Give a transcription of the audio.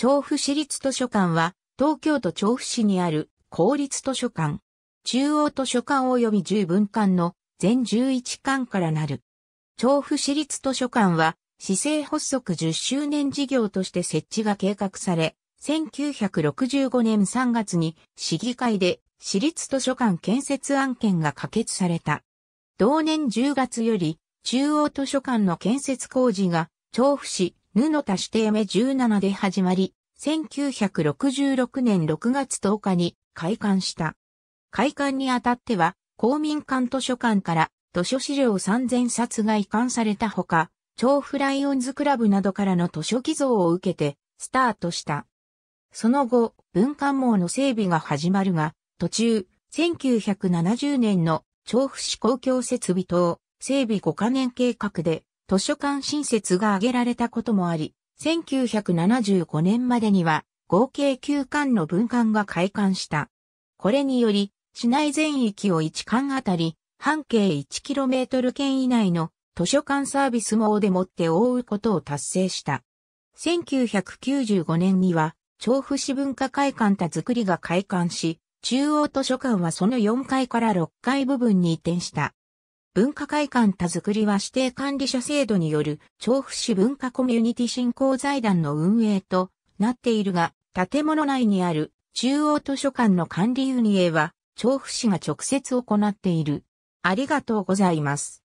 調布市立図書館は、東京都調布市にある公立図書館。中央図書館及び10分館の全11館からなる。調布市立図書館は、市政発足10周年事業として設置が計画され、1965年3月に市議会で市立図書館建設案件が可決された。同年10月より中央図書館の建設工事が調布市ヌの足して目17で始まり、1966年6月10日に開館した。開館にあたっては、公民館図書館から図書資料3000冊が移管されたほか、超フライオンズクラブなどからの図書寄贈を受けてスタートした。その後、文館網の整備が始まるが、途中、1970年の調布市公共設備等整備5カ年計画で図書館新設が挙げられたこともあり、1975年までには合計9巻の文館が開館した。これにより、市内全域を1館あたり、半径 1km 圏以内の図書館サービス網でもって覆うことを達成した。1995年には、調布市文化会館田作りが開館し、中央図書館はその4階から6階部分に移転した。文化会館田づくりは指定管理者制度による調布市文化コミュニティ振興財団の運営となっているが、建物内にある中央図書館の管理運営は調布市が直接行っている。ありがとうございます。